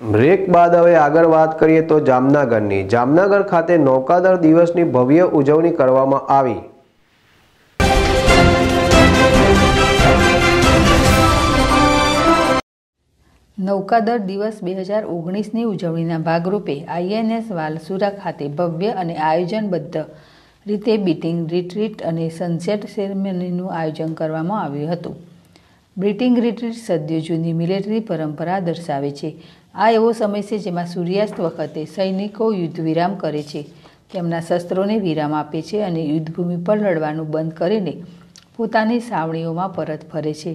break બાદ હવે આગળ વાત કરીએ તો જામનગરની જામનગર ખાતે નૌકાદળ દિવસની ભવ્ય ઉજવણી કરવામાં આવી નૌકાદળ દિવસ બે હજાર ઓગણીસની ઉજવણીના ભાગરૂપે આઈએનએસ વાલસુરા ખાતે ભવ્ય અને આયોજનબદ્ધ રીતે બીટિંગ રિટ્રીટ અને સનસેટ સેરેમનીનું આયોજન કરવામાં આવ્યું હતું બ્રિટિંગ રિટ્રીટ સદીઓ જૂની મિલિટરી પરંપરા દર્શાવે છે આ એવો સમય છે જેમાં સૂર્યાસ્ત વખતે સૈનિકો યુદ્ધ વિરામ કરે છે તેમના શસ્ત્રોને વિરામ આપે છે અને યુદ્ધભૂમિ પર લડવાનું બંધ કરીને પોતાની સાવણીઓમાં પરત ફરે છે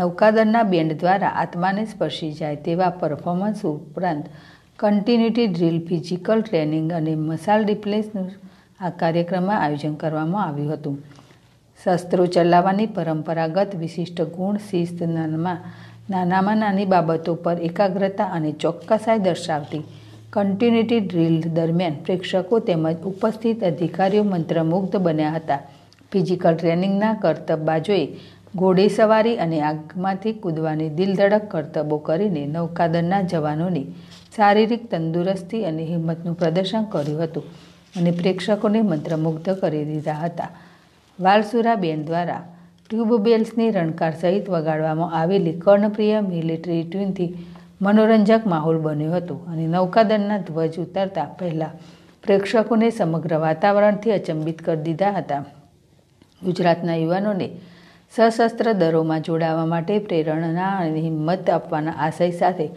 નૌકાદળના બેન્ડ દ્વારા આત્માને સ્પર્શી જાય તેવા પરફોર્મન્સ ઉપરાંત કન્ટિન્યુટી ડ્રીલ ફિઝિકલ ટ્રેનિંગ અને મસાલ ડિપ્લેસનું આ કાર્યક્રમમાં આયોજન કરવામાં આવ્યું હતું શસ્ત્રો ચલાવવાની પરંપરાગત વિશિષ્ટ ગુણ શિસ્ત નાનમાં નાનામાં નાની બાબતો પર એકાગ્રતા અને ચોક્કસાઈ દર્શાવતી કન્ટિન્યુટી ડ્રીલ દરમિયાન પ્રેક્ષકો તેમજ ઉપસ્થિત અધિકારીઓ મંત્રમુગ્ધ બન્યા હતા ફિઝિકલ ટ્રેનિંગના કર્તબબાજોએ ઘોડેસવારી અને આગમાંથી કૂદવાની દિલધડક કરતબો કરીને નૌકાદળના જવાનોની શારીરિક તંદુરસ્તી અને હિંમતનું પ્રદર્શન કર્યું હતું અને પ્રેક્ષકોને મંત્રમુગ્ધ કરી દીધા હતા વાલસુરા બેન દ્વારા ટ્યુબવેલ્સની રણકાર સહિત વગાડવામાં આવેલી કર્ણપ્રિય મિલિટરી ટ્યુનથી મનોરંજક માહોલ બન્યો હતો અને નૌકાદળના ધ્વજ ઉતરતા પહેલાં પ્રેક્ષકોને સમગ્ર વાતાવરણથી અચંબિત કરી દીધા હતા ગુજરાતના યુવાનોને સશસ્ત્ર દળોમાં જોડાવા માટે પ્રેરણા અને હિંમત આપવાના આશય સાથે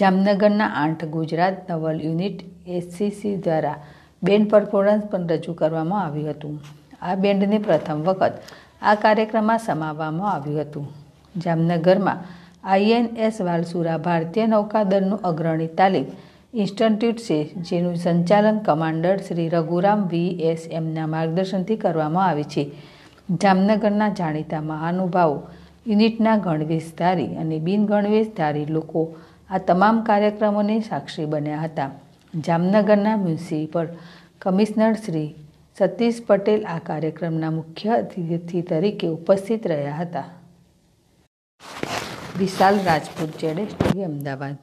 જામનગરના આઠ ગુજરાત નવલ યુનિટ એસસીસી દ્વારા બેન પરફોર્મન્સ પણ રજૂ કરવામાં આવ્યું હતું આ બેન્ડને પ્રથમ વખત આ કાર્યક્રમમાં સમાવવામાં આવ્યું હતું જામનગરમાં આઈએનએસ વાલસુરા ભારતીય નૌકાદળનું અગ્રણી તાલીમ ઇન્સ્ટિટ્યૂટ છે જેનું સંચાલન commander Shri Raghuram V S એમના માર્ગદર્શનથી કરવામાં આવે છે જામનગરના જાણીતા મહાનુભાવો યુનિટના ગણવેશધારી અને બિન ગણવેશધારી લોકો આ તમામ કાર્યક્રમોને સાક્ષી બન્યા હતા જામનગરના મ્યુનિસિપલ કમિશનર શ્રી સતીશ પટેલ આ કાર્યક્રમના મુખ્ય અતિથિ તરીકે ઉપસ્થિત રહ્યા હતા વિશાલ રાજપૂત જેડે અમદાવાદ